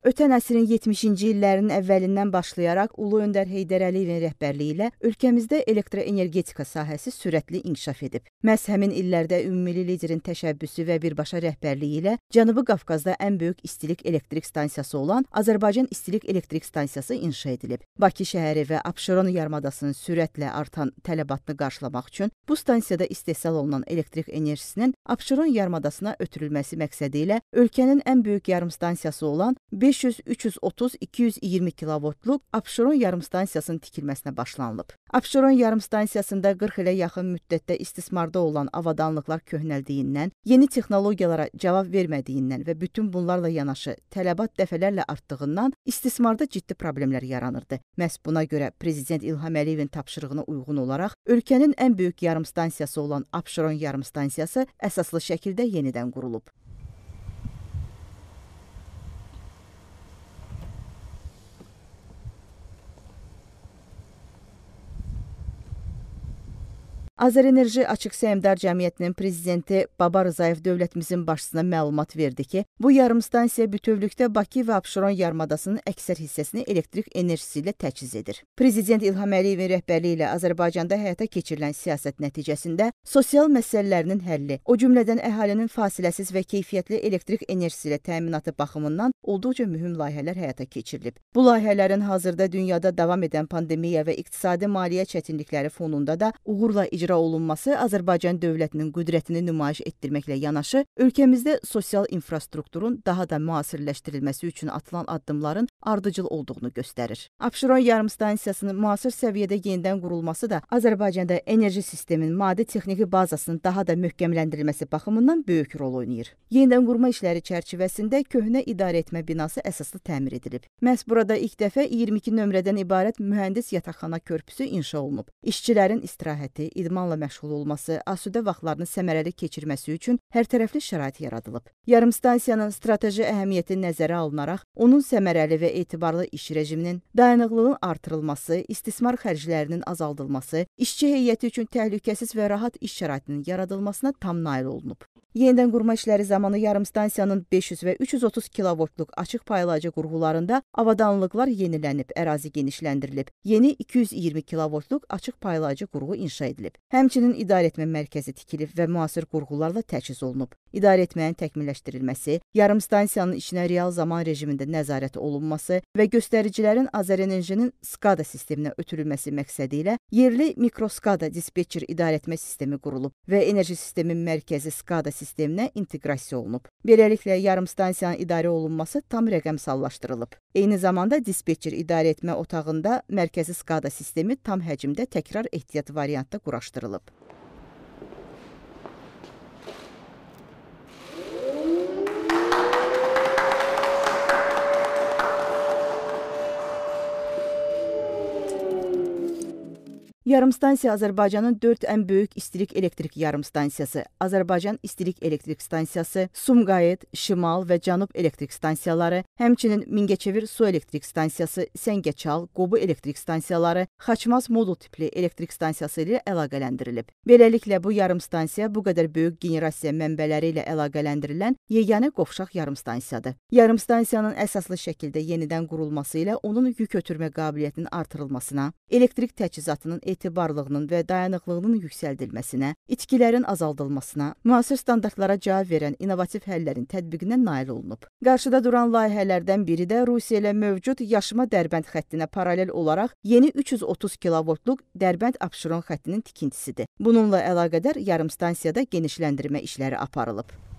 Ötən əsrin 70-ci illərinin əvvəlindən başlayaraq Ulu öndər Heydər Əliyevin rəhbərliyi ilə ölkəmizdə elektroenergetika sahəsi sürətli inkişaf edib. Məhz həmin illərdə ümmili liderin təşəbbüsü və birbaşa rəhbərliyi ilə Cənubi Qafqazda ən böyük istilik elektrik stansiyası olan Azərbaycan İstilik Elektrik Stansiyası inşa edilib. Bakı şəhəri və Abşeron yarımadasının sürətlə artan tələbatını qarşılamaq üçün bu stansiyada istehsal olunan elektrik enerjisinin Abşeron yarımadasına ötürülməsi məqsədi ilə ölkənin ən böyük yarımstansiyası olan B 500-330-220 kilovoltluq Abşeron yarımstansiyasının tikilməsinə başlanılıb. Abşeron yarımstansiyasında 40 ilə yaxın müddətdə istismarda olan avadanlıqlar köhnəldiyindən, yeni texnologiyalara cavab vermədiyindən və bütün bunlarla yanaşı tələbat dəfələrlə artdığından istismarda ciddi problemlər yaranırdı. Məhz buna görə prezident İlham Əliyevin tapşırığına uyğun olaraq ölkənin ən böyük yarımstansiyası olan Abşeron yarımstansiyası əsaslı şəkildə yenidən qurulub. Azərenerji Açıq Səhmdar Cəmiyyətinin prezidenti Baba Rzayev dövlətimizin başçısına məlumat verdi ki, bu yarımstansiya bütövlükdə Bakı və Abşeron yarımadasının əksər hissəsini elektrik enerjisi ilə təchiz edir. Prezident İlham Əliyevin rəhbərliyi ilə Azərbaycanda həyata keçirilən siyasət nəticəsində sosial məsələlərinin həlli, o cümlədən əhalinin fasiləsiz və keyfiyyətli elektrik enerjisi ilə təminatı baxımından olduqca mühüm layihələr həyata keçirilib. Bu layihələrin hazırda dünyada davam edən pandemiya və iqtisadi maliyyə çətinlikləri fonunda da uğurla icra icra olunması Azərbaycan dövlətinin qüdrətini nümayiş etdirməklə yanaşı, ölkəmizdə sosial infrastrukturun daha da müasirləşdirilməsi üçün atılan addımların ardıcıl olduğunu göstərir. Abşeron yarımstansiyasının müasir səviyyədə yenidən qurulması da Azərbaycanda enerji sisteminin maddi texniki bazasının daha da möhkəmləndirilməsi baxımından böyük rol oynayır. Yenidən qurma işləri çərçivəsində köhnə idarəetmə binası əsaslı təmir edilib. Məhz burada ilk dəfə 22 nömrədən ibarət mühəndis yataqxana körpüsü inşa olunub. İşçilərin istirahəti, idmanla məşğul olması, asudə vaxtlarını səmərəli keçirməsi üçün hərtərəfli şərait yaradılıb. Yarımstansiyanın strateji əhəmiyyəti nəzərə alınaraq onun səmərəli və və etibarlı iş rejiminin, dayanıqlılığın artırılması, istismar xərclərinin azaldılması, işçi heyəti üçün təhlükəsiz və rahat iş şəraitinin yaradılmasına tam nail olunub. Yenidən qurma işləri zamanı yarımstansiyanın 500 və 330 kilovoltluq açıq paylayıcı qurğularında avadanlıqlar yenilənib, ərazi genişləndirilib. Yeni 220 kilovoltluq açıq paylayıcı qurğu inşa edilib. Həmçinin idarəetmə mərkəzi tikilib və müasir qurğularla təchiz olunub. İdarəetmənin təkmilləşdirilməsi, yarımstansiyanın içinə real zaman rejimində nəzarət olunması yaradılması və göstəricilərin AzərEnerjinin SCADA sisteminə ötürülməsi məqsədi ilə yerli mikroSCADA dispetçer idarəetmə sistemi qurulub və enerji sistemin mərkəzi SCADA sisteminə inteqrasiya olunub. Beləliklə yarımstansiyanın idarə olunması tam rəqəmsallaşdırılıb. Eyni zamanda dispetçer idarəetmə otağında mərkəzi SCADA sistemi tam həcmdə təkrar ehtiyat variantda quraşdırılıb. Yarımstansiya Azərbaycanın 4 ən böyük istilik elektrik yarımstansiyası, Azərbaycan İstilik Elektrik Stansiyası, Sumqayıt, Şimal və Cənub elektrik stansiyaları, həmçinin Mingəçevir su elektrik stansiyası, Səngəçal, Qobu elektrik stansiyaları, Xaçmaz modul tipli elektrik stansiyası ilə əlaqələndirilib. Beləliklə bu yarımstansiya bu qədər böyük generasiya mənbələri ilə əlaqələndirilən yeganə qovşaq yarımstansiyadır. Yarımstansiyanın əsaslı şəkildə yenidən qurulması ilə onun yük ötürmə qabiliyyətinin artırılmasına, elektrik təchizatının et etibarlığının və dayanıqlığının yüksəldilməsinə, itkilərin azaldılmasına, müasir standartlara cavab verən innovativ həllərin tətbiqinə nail olunub. Qarşıda duran layihələrdən biri də Rusiya ilə mövcud Yaşıma Dərbənd xəttinə paralel olaraq yeni 330 kilovoltluq Dərbənd-Abşeron xəttinin tikintisidir. Bununla əlaqədar yarımstansiyada genişləndirmə işləri aparılıb.